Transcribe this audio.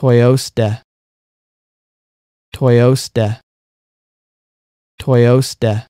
Toyota Toyota Toyota